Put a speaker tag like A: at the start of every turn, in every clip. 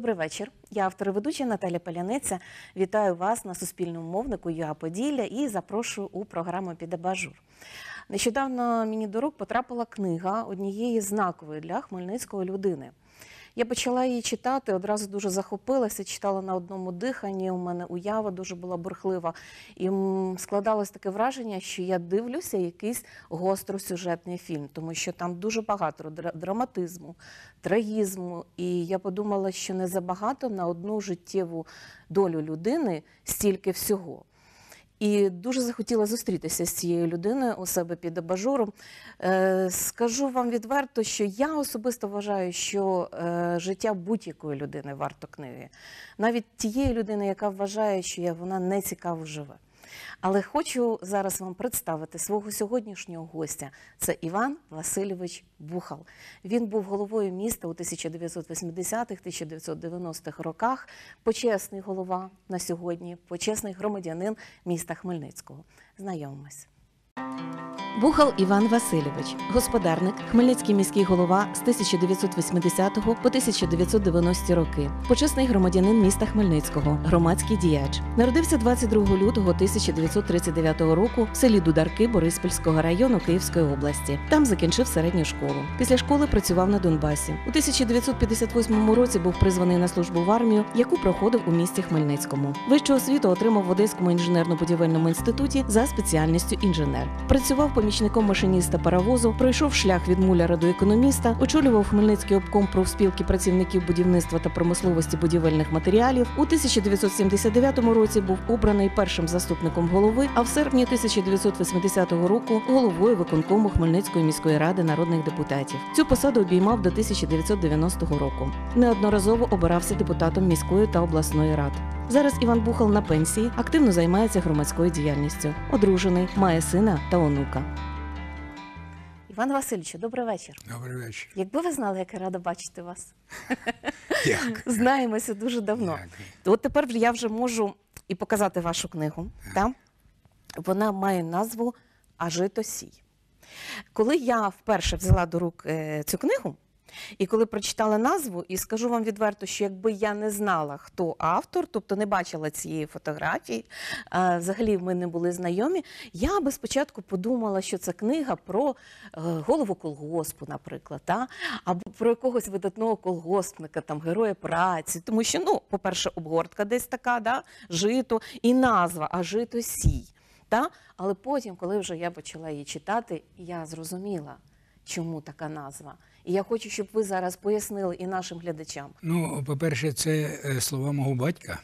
A: Добрий вечір. Я автор і ведуча Наталя Паляниця. Вітаю вас на суспільному мовнику ЮА Поділля і запрошую у програму Підебажур. Нещодавно мені до рук потрапила книга однієї знакової для Хмельницької людини. Я почала її читати, одразу дуже захопилася, читала на одному диханні. У мене уява дуже була бурхлива. І складалось таке враження, що я дивлюся якийсь гостросюжетний фільм, тому що там дуже багато драматизму, трагізму. І я подумала, що не забагато на одну життєву долю людини стільки всього і дуже захотіла зустрітися з цією людиною у себе під абажуром. Е, скажу вам відверто, що я особисто вважаю, що е, життя будь-якої людини варто книги, навіть тієї людини, яка вважає, що вона не цікаво живе. Але хочу зараз вам представити свого сьогоднішнього гостя. Це Іван Васильович Бухал. Він був головою міста у 1980-х, 1990-х роках. Почесний голова на сьогодні, почесний громадянин міста Хмельницького. Знайомимось. Бухал Іван Васильович, господарник, хмельницький міський голова з 1980 по 1990 роки, почесний громадянин міста Хмельницького, громадський діяч, народився 22 лютого 1939 року в селі Дударки Бориспільського району Київської області. Там закінчив середню школу. Після школи працював на Донбасі. У 1958 році був призваний на службу в армію, яку проходив у місті Хмельницькому. Вищу освіту отримав в Одеському інженерно-будівельному інституті за спеціальністю інженер інженер. Працював помічником машиніста паровозу, пройшов шлях від муляра до економіста, очолював Хмельницький обком профспілки працівників будівництва та промисловості будівельних матеріалів. У 1979 році був обраний першим заступником голови, а в серпні 1980 року головою виконкому Хмельницької міської ради народних депутатів. Цю посаду обіймав до 1990 року. Неодноразово обирався депутатом міської та обласної рад. Зараз Іван Бухал на пенсії активно займається громадською діяльністю. Одружений, має сина сина та онука. Іван Васильовичу, добрий вечір. Добрий вечір. Якби ви знали, як я рада бачити вас. Як? Знаємося дуже давно. Як? От тепер я вже можу і показати вашу книгу. Та? Вона має назву Ажито сій. Коли я вперше взяла до рук е, цю книгу. І коли прочитала назву, і скажу вам відверто, що якби я не знала, хто автор, тобто не бачила цієї фотографії, взагалі ми не були знайомі, я би спочатку подумала, що це книга про е, голову колгоспу, наприклад, та? або про якогось видатного колгоспника, там героя праці, тому що, ну, по-перше, обгортка десь така, да? жито і назва, а жито сій. Та? Але потім, коли вже я почала її читати, я зрозуміла, чому така назва. І я хочу, щоб ви зараз пояснили і нашим глядачам.
B: Ну, по-перше, це е, слова мого батька.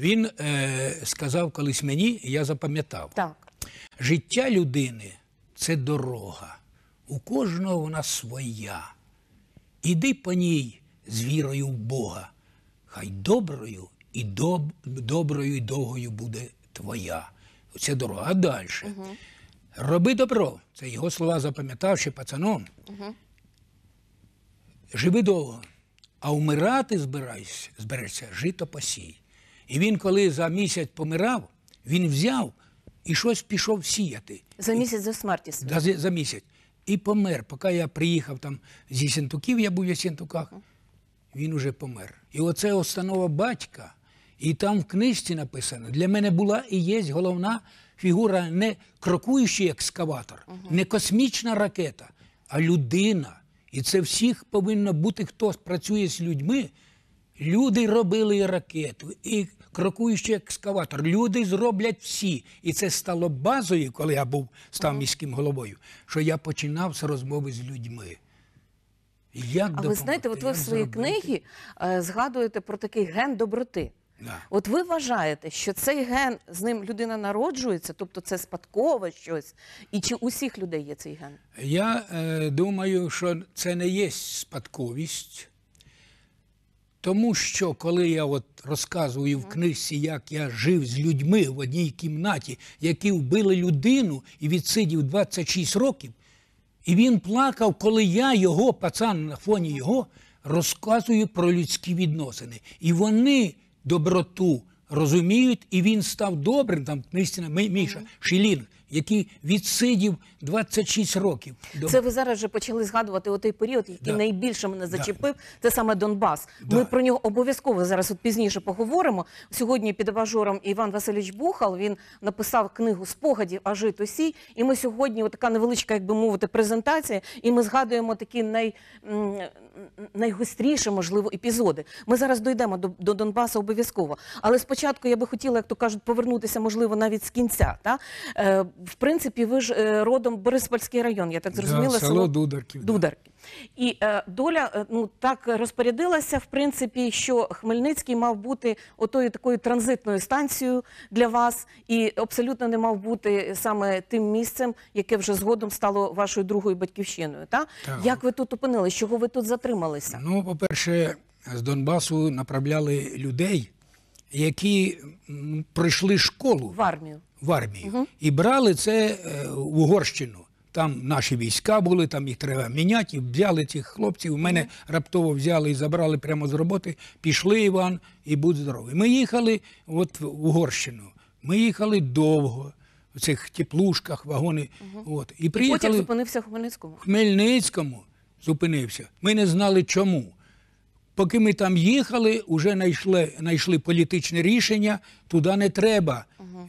B: Він е, сказав колись мені, я запам'ятав. Так. Життя людини це дорога. У кожного вона своя. Іди по ній з вірою в Бога. Хай доброю і доб... доброю і довгою буде твоя. Це дорога. А далі. Угу. Роби добро. Це його слова запам'ятавши пацаном. Угу живи довго, а вмирати збирайся, зберешся, жито посій. І він, коли за місяць помирав, він взяв і щось пішов сіяти.
A: За місяць за смерті Да, за, за
B: місяць. І помер. Поки я приїхав там зі Сінтуків, я був в Ясінтуках, він уже помер. І оце останова батька. І там в книжці написано: для мене була і є головна фігура не крокуючий екскаватор, не космічна ракета, а людина, і це всіх повинно бути, хто працює з людьми. Люди робили і ракету, і крокуючий екскаватор. Люди зроблять всі. І це стало базою, коли я був став міським головою, що я починав з розмови з людьми.
A: Як а ви знаєте, от ви в своїй книгі е, згадуєте про такий ген доброти. От ви вважаєте, що цей ген з ним людина народжується, тобто це спадкове щось, і чи усіх людей є цей ген?
B: Я е, думаю, що це не є спадковість, тому що коли я от розказую в книжці, як я жив з людьми в одній кімнаті, які вбили людину і відсидів 26 років, і він плакав, коли я його, пацан на фоні його, розказую про людські відносини. І вони доброту розуміють, і він став добрим. Там Міша Шілінг який відсидів 26 років. Це
A: ви зараз вже почали згадувати той період, який да. найбільше мене зачепив. Да. Це саме Донбас. Да. Ми про нього обов'язково зараз от пізніше поговоримо. Сьогодні під абажором Іван Васильович Бухал він написав книгу спогадів а жито сій. І ми сьогодні, от така невеличка, як би мовити, презентація, і ми згадуємо такі най, найгостріші, можливо, епізоди. Ми зараз дійдемо до, до Донбаса обов'язково. Але спочатку я би хотіла, як то кажуть, повернутися, можливо, навіть з кінця. Та? Е, в принципі, ви ж е, родом Бориспольський район, я так зрозуміла. Да, село, село
B: Дударків. Дударки.
A: Да. І е, доля е, ну так розпорядилася, в принципі, що Хмельницький мав бути отою такою транзитною станцією для вас, і абсолютно не мав бути саме тим місцем, яке вже згодом стало вашою другою батьківщиною. Та? Так. Як ви тут опинились? Чого ви тут затрималися?
B: Ну, по-перше, з Донбасу направляли людей, які пройшли школу в армію в армію угу. і брали це е, в Угорщину. Там наші війська були, там їх треба міняти. І взяли цих хлопців. Мене раптово взяли і забрали прямо з роботи. Пішли Іван і будь здоровий. Ми їхали от в Угорщину. Ми їхали довго в цих теплушках, вагони. Угу. От і приїхали. І потім
A: зупинився в Хмельницькому. В
B: Хмельницькому зупинився. Ми не знали чому. Поки ми там їхали, вже знайшли знайшли політичне рішення, туди не треба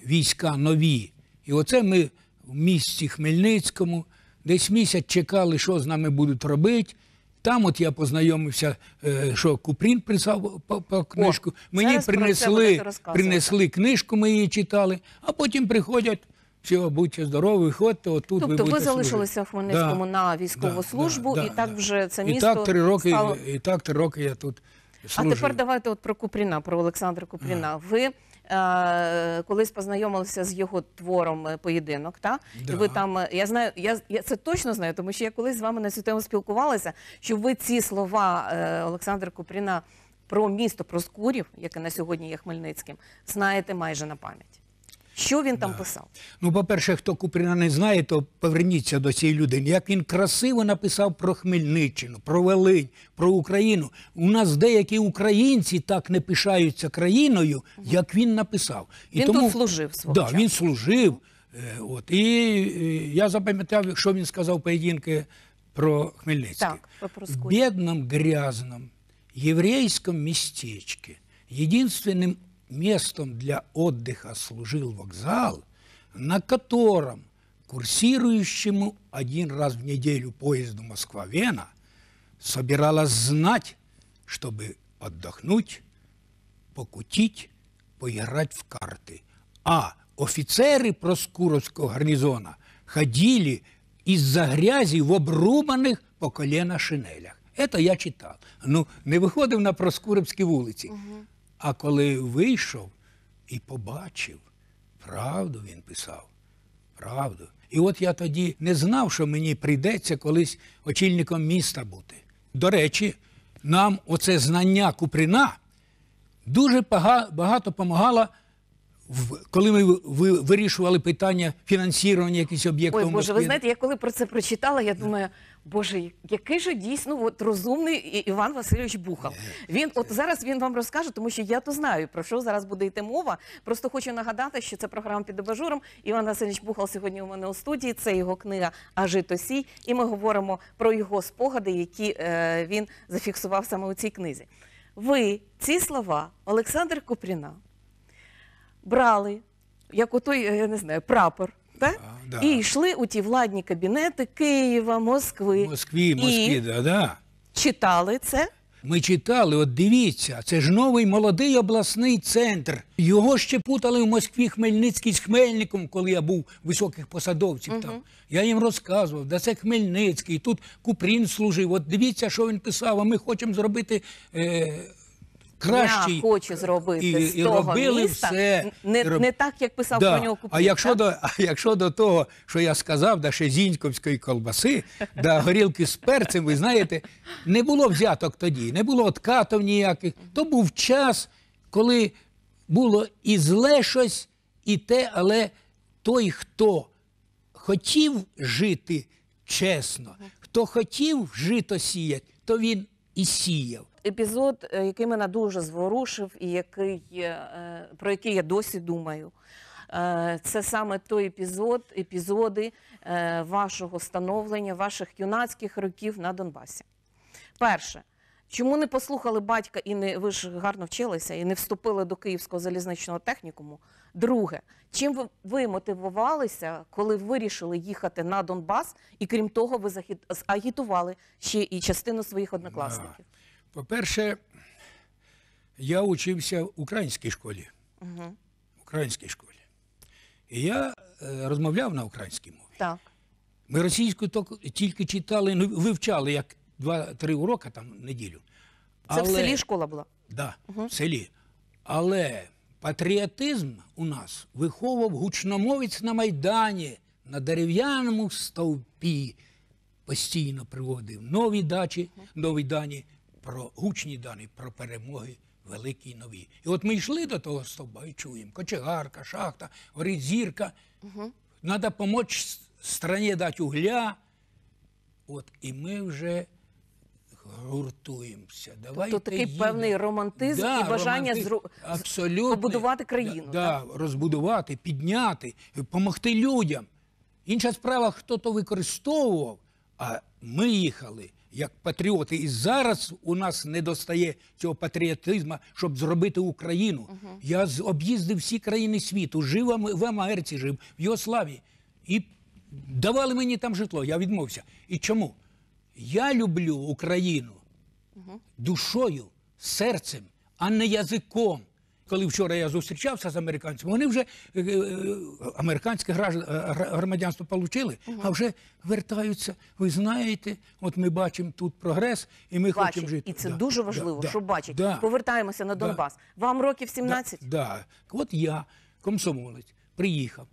B: війська нові. І оце ми в місті Хмельницькому десь місяць чекали, що з нами будуть робити. Там, от я познайомився, е, що Купрін писав по, по книжку. О, Мені принесли принесли книжку, ми її читали, а потім приходять чи будьте здорові, ходьте отут. Тобто ви, ви залишилися в Хмельницькому да,
A: на військову да, службу, да, і так да. вже це місто і так три роки, стало...
B: і так три роки я тут. служу. А тепер
A: давайте от про Купріна, про Олександра Купріна. Да. Ви е, колись познайомилися з його твором е, поєдинок, так? да. і ви там е, я знаю, я я це точно знаю, тому що я колись з вами на цю тему спілкувалася. Що ви ці слова Олександра Купріна про місто, про Скурів, яке на сьогодні є Хмельницьким, знаєте майже на пам'ять. Що він там да. писав?
B: Ну, по-перше, хто Купріна не знає, то поверніться до цієї людини. Як він красиво написав про Хмельниччину, про Велинь, про Україну. У нас деякі українці так не пишаються країною, як він написав. І Він тому... тут служив свого да, часу. Він служив. Е, от. І е, я запам'ятав, що він сказав поєдинки про Хмельницький. Так, В бідному, грязному, єврейському містечку, єдинственним местом для отдыха служил вокзал, на котором курсирующему один раз в неделю поезду Москва-Вена собиралась знать, чтобы отдохнуть, покутить, поиграть в карты. А офицеры Проскуровского гарнизона ходили из-за грязи в обрубаних по колено шинелях. Это я читал, Ну, не виходив на проскуровские улицы. Угу. А коли вийшов і побачив, правду він писав, правду. І от я тоді не знав, що мені прийдеться колись очільником міста бути. До речі, нам оце знання Куприна дуже багато допомагало, коли ми вирішували питання фінансування якихось об'єктів. Ой, Боже, ви знаєте,
A: я коли про це прочитала, я думаю. Боже, який же дійсно от, розумний Іван Васильович Бухал. Він от зараз він вам розкаже, тому що я то знаю про що зараз буде йти мова. Просто хочу нагадати, що це програма під абажуром. Іван Васильович Бухал сьогодні у мене у студії. Це його книга Ажито сій», і ми говоримо про його спогади, які е, він зафіксував саме у цій книзі. Ви ці слова, Олександр Купріна, брали як той, е, я не знаю, прапор та? да. і йшли у ті владні кабінети Києва, Москви. Москві, Москві, і да, да. читали це.
B: Ми читали, от дивіться, це ж новий молодий обласний центр. Його ще путали в Москві Хмельницький з Хмельником, коли я був високих посадовців. Uh Там я їм розказував, да це Хмельницький. Тут Купрін служив. От дивіться, що він писав. а Ми хочемо зробити е,
A: кращий, я хочу зробити і, з і того робили міста, все не, не так, як писав да. про нього Купрій,
B: А якщо до якщо до того, що я сказав, да ще зіньковської колбаси, до горілки з перцем, ви знаєте, не було взяток тоді, не було откатів ніяких. То був час, коли було і зле щось, і те, але той, хто хотів жити чесно, хто хотів жито сіяти, то він і сіяв
A: епізод, е, який мене дуже зворушив, і який е, про який я досі думаю. Е, це саме той епізод, епізоди вашого становлення, ваших юнацьких років на Донбасі. Перше, чому не послухали батька і не ви ж гарно вчилися і не вступили до Київського залізничного технікуму? Друге, чим ви, мотивувалися, коли вирішили їхати на Донбас, і крім того, ви захід... агітували ще і частину своїх однокласників? По-перше,
B: я учився в українській школі. Угу. українській школі. І я е, розмовляв на українській мові. Так. Ми російську тільки читали, ну вивчали як два-три уроки там неділю.
A: Але, Це в селі школа була? Так,
B: да, угу. в селі. Але патріотизм у нас виховував гучномовець на Майдані, на дерев'яному стовпі постійно приводив нові дачі, нові дані про гучні дані, про перемоги великі і нові. І от ми йшли до того стовба і чуємо кочегарка, шахта, горить зірка. Угу. Треба допомогти страні дати угля. От і ми вже гуртуємося. Тобто Давайте тобто такий їдемо. певний
A: романтизм да, і бажання зру...
B: побудувати країну. Да, так? Розбудувати, підняти, допомогти людям. Інша справа, хто то використовував, а ми їхали як патріоти. І зараз у нас не достає цього патріотизму, щоб зробити Україну. Угу. Я об'їздив всі країни світу, жив в Америці, жив в Йославі. І давали мені там житло. Я відмовився. І чому? Я люблю Україну угу. душою, серцем, а не язиком коли вчора я зустрічався з американцями, вони вже е, е, американське е, громадянство отримали, а вже вертаються. Ви знаєте, от ми бачимо тут прогрес, і ми хочемо жити. І це дуже важливо, да, що да, Повертаємося на Донбас. Вам років 17? Так. От я, комсомолець, приїхав,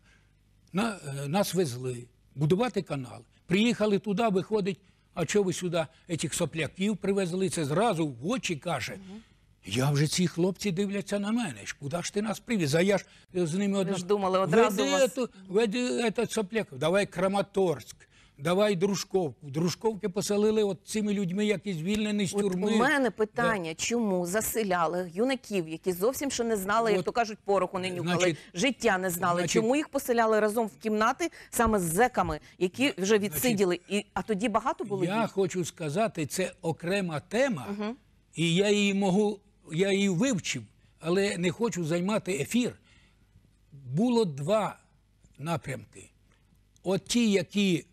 B: нас везли будувати канал. Приїхали туди, виходить. А чого ви сюди цих сопляків привезли? Це зразу в очі каже. Угу. Я вже ці хлопці дивляться на мене. Куди ж ти нас привіз? А я ж е, з ними одна... ж думали одразу веди, вас... ету, веди этот Сопляков, давай Краматорськ, давай Дружковку. Дружковки поселили от цими людьми, які звільнені з От у мене
A: питання, чому заселяли юнаків, які зовсім ще не знали, як то кажуть, пороху не нюхали, значить, життя не знали. значить- чому їх поселяли разом в кімнати саме з зеками, які вже відсиділи? І а тоді багато було Я їх? хочу сказати, це
B: окрема тема, і я її можу я її вивчив, але не хочу займати ефір. Було два напрямки. От ті, які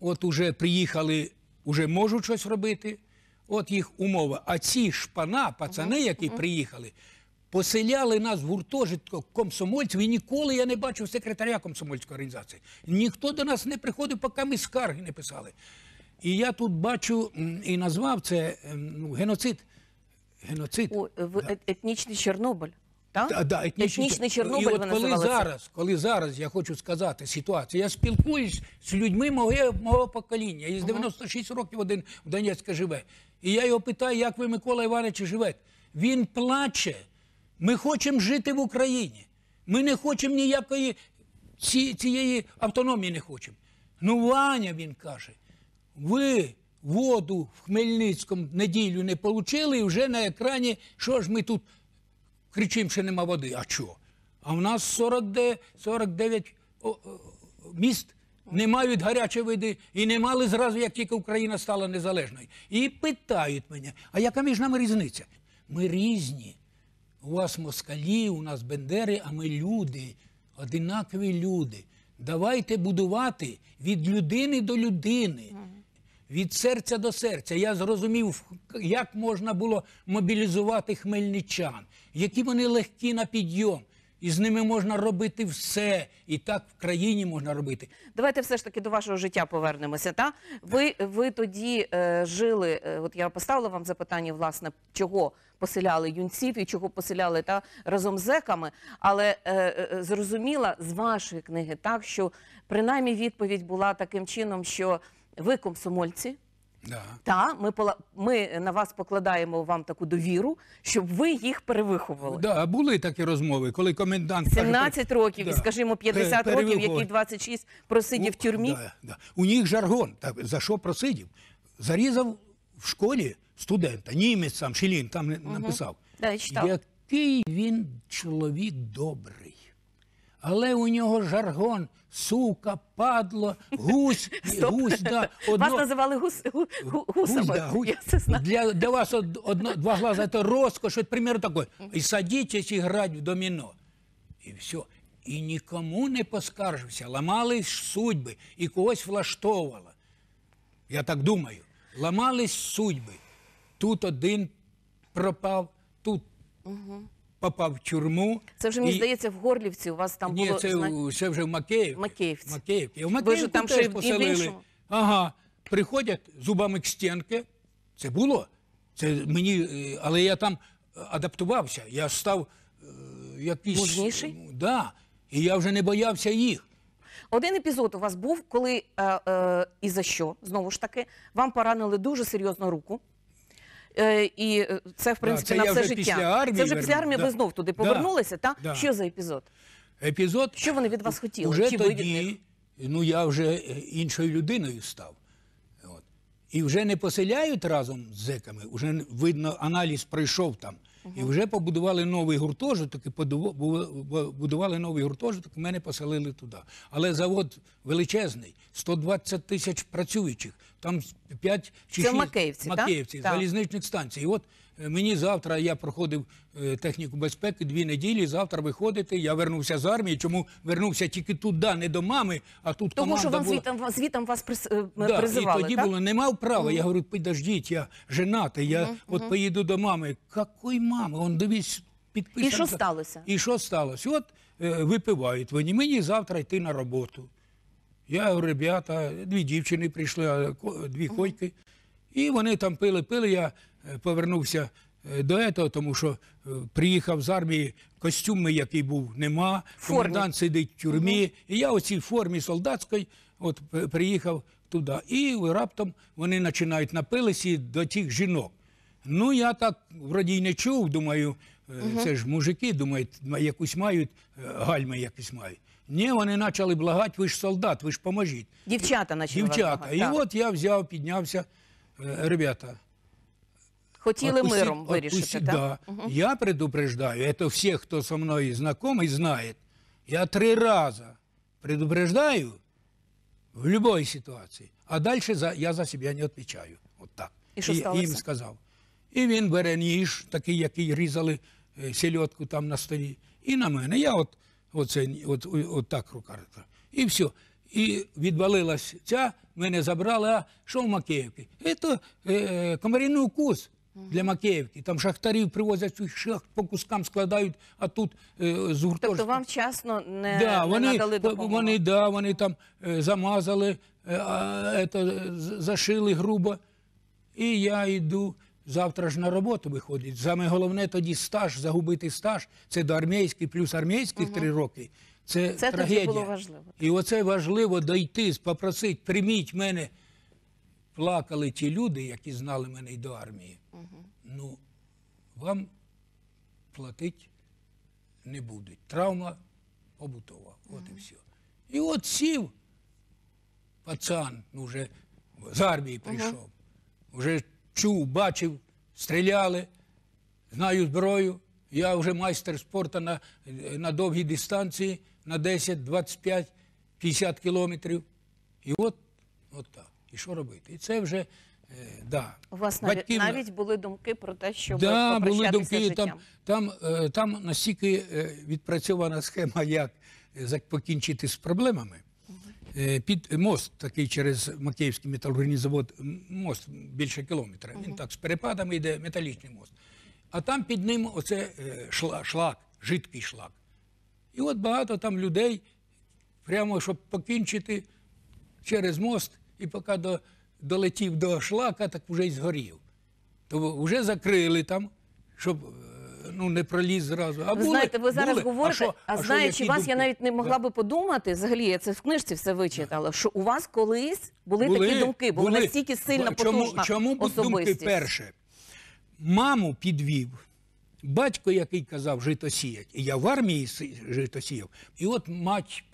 B: от уже приїхали, уже можуть щось робити, от їх умова. А ці шпана, пацани, які приїхали, поселяли нас в гуртожитку комсомольців. І ніколи я не бачив секретаря комсомольської організації. Ніхто до нас не приходив, поки ми скарги не писали. І я тут бачу і назвав це ем, ну, геноцид геноцид. У, в да. Е, етнічний Чорнобиль. Так? Да, да, етнічний, етнічний Чорнобиль. І от коли зараз, коли зараз я хочу сказати ситуація, я спілкуюсь з людьми мого, мого покоління. Із 96 років один в Донецька живе. І я його питаю, як ви, Микола Іванович, живете. Він плаче. Ми хочемо жити в Україні. Ми не хочемо ніякої ці, цієї автономії не хочемо. Ну, Ваня він каже, ви воду в Хмельницькому неділю не отримали, і вже на екрані, що ж ми тут кричимо, що нема води. А що? А в нас 49, 49 міст не мають гарячі води і не мали зразу, як тільки Україна стала незалежною. І питають мене, а яка між нами різниця? Ми різні. У вас москалі, у нас бендери, а ми люди, одинакові люди. Давайте будувати від людини до людини від серця до серця. Я зрозумів, як можна було мобілізувати хмельничан, які вони легкі
A: на підйом. І з ними можна робити все, і так в країні можна робити. Давайте все ж таки до вашого життя повернемося. Та ви ви тоді е, жили. Е, от я поставила вам запитання, власне, чого поселяли юнців і чого поселяли та разом з зеками. Але е, е, зрозуміла з вашої книги так, що принаймні відповідь була таким чином, що ви комсомольці. Да. Та ми пола- ми на вас покладаємо вам таку довіру, щоб ви їх перевиховували. Да, були
B: такі розмови, коли комендант каже, 17 років, і скажімо, 50 років, перевиховує. який
A: 26 просидів в тюрмі. Да, да.
B: У них жаргон. Так, за що просидів? Зарізав в школі студента, німець сам, Шелін там не- написав. Да, я читала. Який він чоловік добрий але у нього жаргон, сука, падло, гусь, гусь. да, одно... Вас називали гус, гу, гу, Гусь, да, гусь. Я це знаю. Для, для вас од- одно, два глаза это роскошь. примір примерно І И і грати в доміно. І все. І нікому не поскаржився. Ламались судьби і когось влаштовувало. Я так думаю. Ламались судьби. Тут один пропав, тут. Угу попав в тюрму. Це вже мені
A: здається в Горлівці. У вас там було це,
B: це вже в Макеївці.
A: Макеївці. В Макеївці
B: Ви там Ага, приходять зубами к стінки. Це було. Е, але я там адаптувався. Я став е, якийсь Мужніший? Да. І я вже не боявся їх.
A: Один епізод у вас був, коли е, і за що знову ж таки вам поранили дуже серйозну руку. Е, і е, це в принципі на все життя. Після армії це вже після армії ви знов туди повернулися. так? що за епізод? Епізод що вони від вас хотіли? Уже тоді,
B: ну я вже е, іншою людиною став. І вже не поселяють разом з зеками. Вже видно, аналіз пройшов там. І вже побудували новий гуртожиток, і будували новий гуртожиток, і мене поселили туди. Але завод величезний, 120 тисяч працюючих, там 5 чи 6 Це Макеївці, Макеївці, так? залізничних станцій. І от Мені завтра я проходив е, техніку безпеки дві неділі. Завтра виходити. Я вернувся з армії. Чому вернувся тільки туди, не до мами, а тут Тому команда Тому що
A: вам була... звітом, звітом вас е, да, призивали, і тоді так? було не мав права. Я говорю,
B: підождіть, я женатий, Я mm -hmm. от поїду до мами. Какой мами? Он дивіться, підписав. І що сталося? І що сталося? От е, випивають вони. Мені завтра йти на роботу. Я говорю, ребята, дві дівчини прийшли, дві ходьки. І вони там пили, пили. Я е, повернувся е, до етого, тому що е, приїхав з армії костюми, який був, нема. Комендант сидить в тюрмі. І я у цій формі солдатської от приїхав туди. І раптом вони починають напилися до тих жінок. Ну, я так вроді й не чув, думаю, це ж мужики, думають, якусь мають, гальми якісь мають. Ні, вони почали благати, ви ж солдат, ви ж поможіть.
A: Дівчата почали. Дівчата. І от
B: я взяв, піднявся. Е, ребята,
A: Хотіли отпусти, миром вирішити, так? Да. Угу.
B: Я предупреждаю, это все, хто со мною знакомый, знает. Я три раза предупреждаю в любой ситуации, а дальше за, я за себя не отвечаю. Вот так. І що сталося? їм сказав. І він бере ніж, такий, який різали е, сельодку там на столі, і на мене. Я от, оце, от, от, так рука. І все і відвалилась ця, мене забрали, а що в Макеївки? Це е, комаріний укус для Макеївки. Там шахтарів привозять шахт, по кускам складають, а тут е, з гуртожитку. Тобто
A: вам вчасно не, да, не вони, надали допомогу? Вони,
B: вони там е, замазали, е, а, зашили грубо. І я йду. Завтра ж на роботу виходить. Саме головне тоді стаж, загубити стаж. Це до армійських, плюс армійських три uh -huh. роки. Це, це трагедія. було важливо. І оце важливо дойти, попросити, прийміть мене. Плакали ті люди, які знали мене і до армії. Угу. Ну, вам платить не будуть. Травма побутова. Угу. От і все. І от сів пацан, ну вже з армії прийшов, угу. вже чув, бачив, стріляли, знаю зброю. Я вже майстер спорту на, на довгій дистанції на 10, 25, 50 кілометрів. І от от так. І що робити? І це вже е, да. У вас навіть навіть
A: були думки про те, що да, були думки. Там
B: там, е, там настільки е, відпрацьована схема, як е, покінчити з проблемами. Е, під мост такий через Макеївський металургійний завод, мост більше кілометра. Він так з перепадами йде металічний мост. А там під ним оце шлак, жидкий шлак. І от багато там людей, прямо щоб покінчити через мост, і поки до, долетів до шлака, так вже й згорів. То вже закрили там, щоб е, ну не проліз зразу. А ви були, знаєте, ви зараз були. говорите, а, що, а, а знаючи вас, думки? я
A: навіть не могла би подумати. Взагалі, я це в книжці все вичитала. Що у вас колись були, були такі думки, бо були настільки сильно потужна чому, чому особистість. думки перше?
B: Маму підвів батько, який казав жито сіять, і я в армії жито сіяв. І от мать,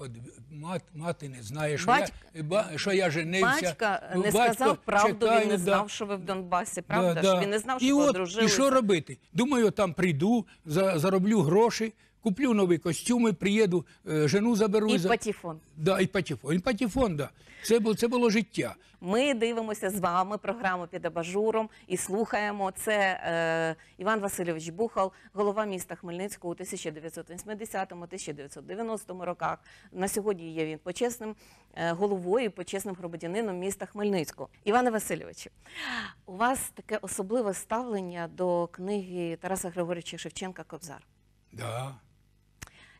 B: мат, мати не знає, що, Батьк... я, ба, що я женився. Батька не батько сказав правду, чекаю, він не знав, да.
A: що ви в Донбасі, правда? Да, да. Що він не знав, що і ви от, одружилися. І що
B: робити? Думаю, там прийду, за, зароблю гроші, куплю нові костюми, приїду, э, жену заберу. І за... патіфон. Да, і патіфон. І патіфон, да. Це було, це було життя.
A: Ми дивимося з вами програму під абажуром і слухаємо. Це е, Іван Васильович Бухал, голова міста Хмельницького у 1980-1990 роках. На сьогодні є він почесним е, головою, почесним громадянином міста Хмельницького. Іване Васильовичу, у вас таке особливе ставлення до книги Тараса Григорьовича Шевченка Кобзар. Да.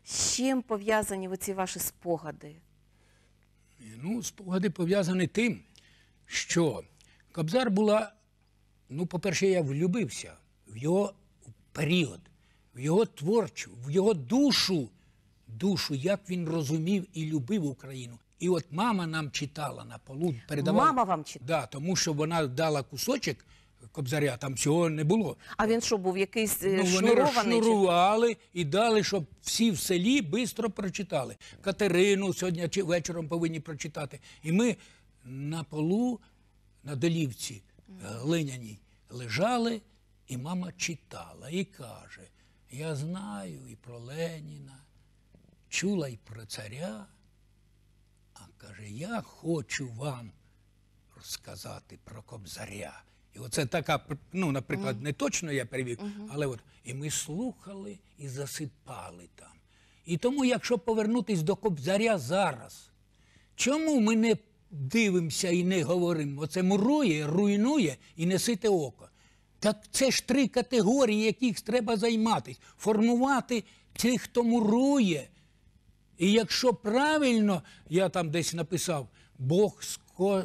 A: З чим пов'язані оці ваші спогади?
B: Ну, спогади пов'язані тим, що Кобзар була, ну, по-перше, я влюбився в його період, в його творчу, в його душу, душу, як він розумів і любив Україну. І от мама нам читала на полу, передавала. Мама вам читала? Да, Тому що вона дала кусочок Кобзаря, там цього не
A: було. А він що був якийсь е, ну, шнурований? Вони розшнурували
B: і дали, щоб всі в селі швидко прочитали. Катерину сьогодні чи вечором повинні прочитати. І ми на полу, на долівці е, глиняній лежали, і мама читала і каже: Я знаю і про Леніна, чула і про царя. А каже, я хочу вам розказати про кобзаря. І оце така, ну, наприклад, не точно я перевів, але от і ми слухали і засипали там. І тому, якщо повернутися до Кобзаря зараз, чому ми не дивимося і не говоримо? Оце мурує, руйнує і несите око. Так це ж три категорії, яких треба займатися. Формувати тих, хто мурує. І якщо правильно, я там десь написав, Бог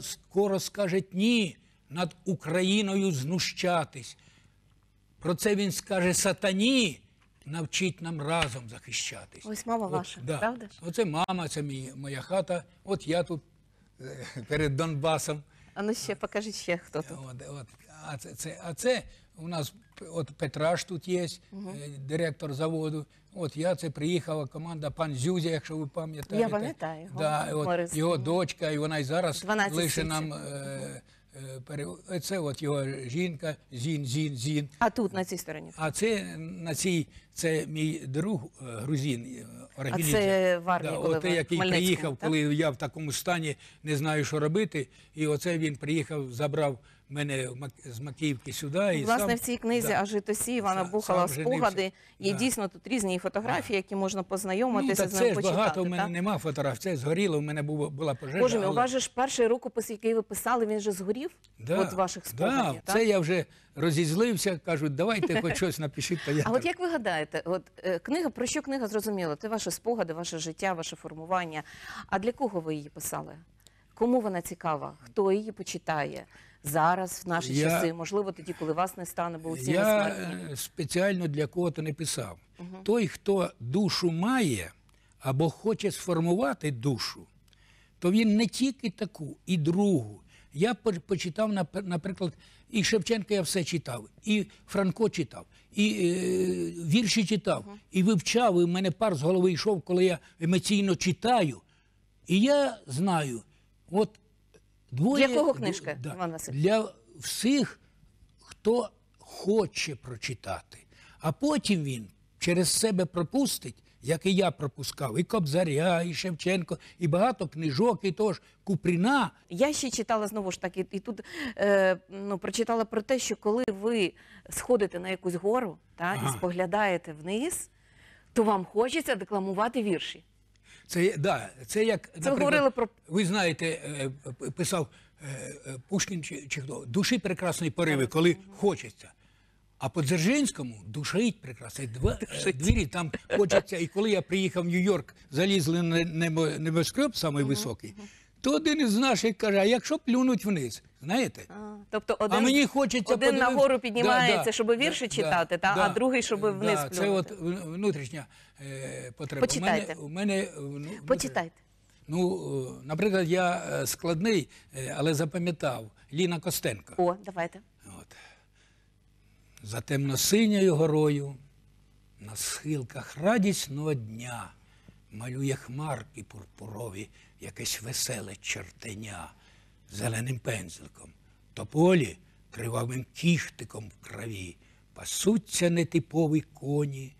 B: скоро скаже ні над Україною знущатись. Про це він скаже сатані. Навчить нам разом захищатись. Ось мама от, ваша, да. правда? Оце мама, це мій, моя хата. От я тут е, перед Донбасом.
A: А ну ще покажіть ще хто тут. От, от. А це
B: це, а це у нас от Петраш тут є, угу. директор заводу. От я це приїхала команда пан Зюзя, якщо ви пам'ятаєте. Я пам'ятаю. Да, його. дочка, і вона й зараз лише нам. Е, Е, це от його жінка, зін, зін, зін.
A: А тут на цій стороні?
B: А це на цій це мій друг е, грузин е, А це в армії, да, коли оте, який приїхав, коли я в такому стані не знаю, що робити. І оце він приїхав, забрав мене з Макіївки сюди. І Власне, в цій книзі Ажитосі
A: Івана Бухала спогади. Є дійсно тут різні фотографії, які можна познайомитися ну, з ним почитати. Це ж багато в мене так?
B: нема фотографій, це згоріло, в мене була, була пожежа. Боже, але... у вас же
A: ж перший рукопис, який ви писали, він же згорів
B: от ваших спогадів. так? Це я вже розізлився, кажуть, давайте хоч щось напишіть. То А от як
A: ви гадаєте, е, книга про що книга зрозуміла? Це ваші спогади, ваше життя, ваше формування. А для кого ви її писали? Кому вона цікава? Хто її почитає зараз, в наші часи? Можливо, тоді, коли вас не стане, бо усі Я
B: несмертні. е, спеціально для кого-то не писав. Той, хто душу має або хоче сформувати душу, то він не тільки таку, і другу. Я почитав, наприклад, і Шевченка я все читав, і Франко читав, і е, вірші читав, і вивчав. і в мене пар з голови йшов, коли я емоційно читаю. І я знаю, от двоє Для кого книжка, да, Іван Васильович? для всіх, хто хоче прочитати, а потім він через себе пропустить як і я пропускав, і Кобзаря, і Шевченко, і багато книжок, і тож Купріна.
A: Я ще читала знову ж таки, і тут е, ну, прочитала про те, що коли ви сходите на якусь гору та, і споглядаєте вниз, то вам хочеться декламувати вірші.
B: Це, да, це як Це говорили про ви знаєте, е, писав е, е, Пушкін чи, чи хто душі прекрасної пориви, коли хочеться. А по Дзержинському душить прекрасно. Два е, двірі там хочеться. І коли я приїхав в Нью-Йорк, залізли на небоскреб, самий високий, то один із наших каже: а якщо плюнуть вниз, знаєте? А, Тобто один, а мені хочеться один подивив... нагору піднімається, Да, щоб
A: вірші да, читати, та, да, а другий, щоб да, вниз плюнути. Це от
B: внутрішня е, потреба. Почитайте. У
A: мене, у мене ну, Почитайте.
B: Ну, е, наприклад, я е, складний, але запам'ятав Ліна Костенко.
A: О, давайте
B: за темно-синьою горою, на схилках радісного дня малює хмарки пурпурові якесь веселе чертеня зеленим пензликом, тополі кривавим кіхтиком в крові, пасуться нетипові коні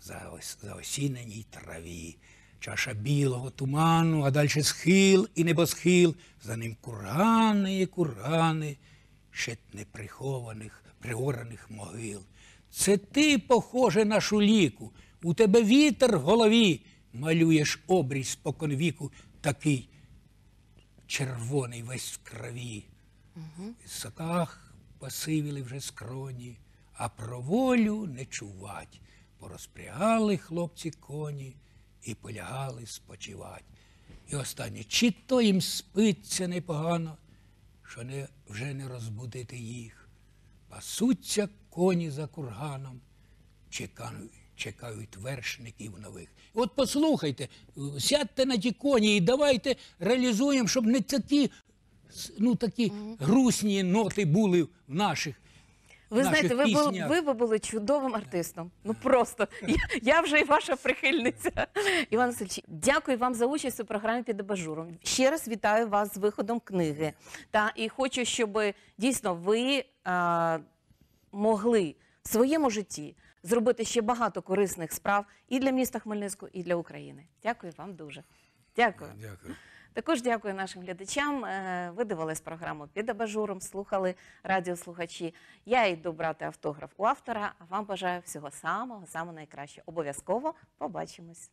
B: за осіненій траві. Чаша білого туману, а далі схил і небосхил, за ним курани і курани ще неприхованих, пригораних могил. Це ти, похоже, на шуліку, у тебе вітер в голові, малюєш по конвіку такий червоний весь в крові. Угу. В соках посивіли вже скроні, а про волю не чувать. Порозпрягали хлопці коні і полягали спочивать. І останнє, чи то їм спиться непогано, що не, вже не розбудити їх. Пасуться коні за курганом, чекають чекають вершників нових. От послухайте, сядьте на ті коні і давайте реалізуємо,
A: щоб не такі ну, такі
B: грустні ноти були в наших
A: ви знаєте, ви були, ви були чудовим артистом. Ну просто я, я вже і ваша прихильниця. Іван Васильович, дякую вам за участь у програмі під абажуром. Ще раз вітаю вас з виходом книги. Та і хочу, щоб дійсно ви а, могли в своєму житті зробити ще багато корисних справ і для міста Хмельницького, і для України. Дякую вам дуже. Дякую. Дякую. Також дякую нашим глядачам. Е, Ви дивились програму під абажуром, слухали радіослухачі. Я йду брати автограф у автора. А вам бажаю всього самого, самого найкращого. Обов'язково побачимось.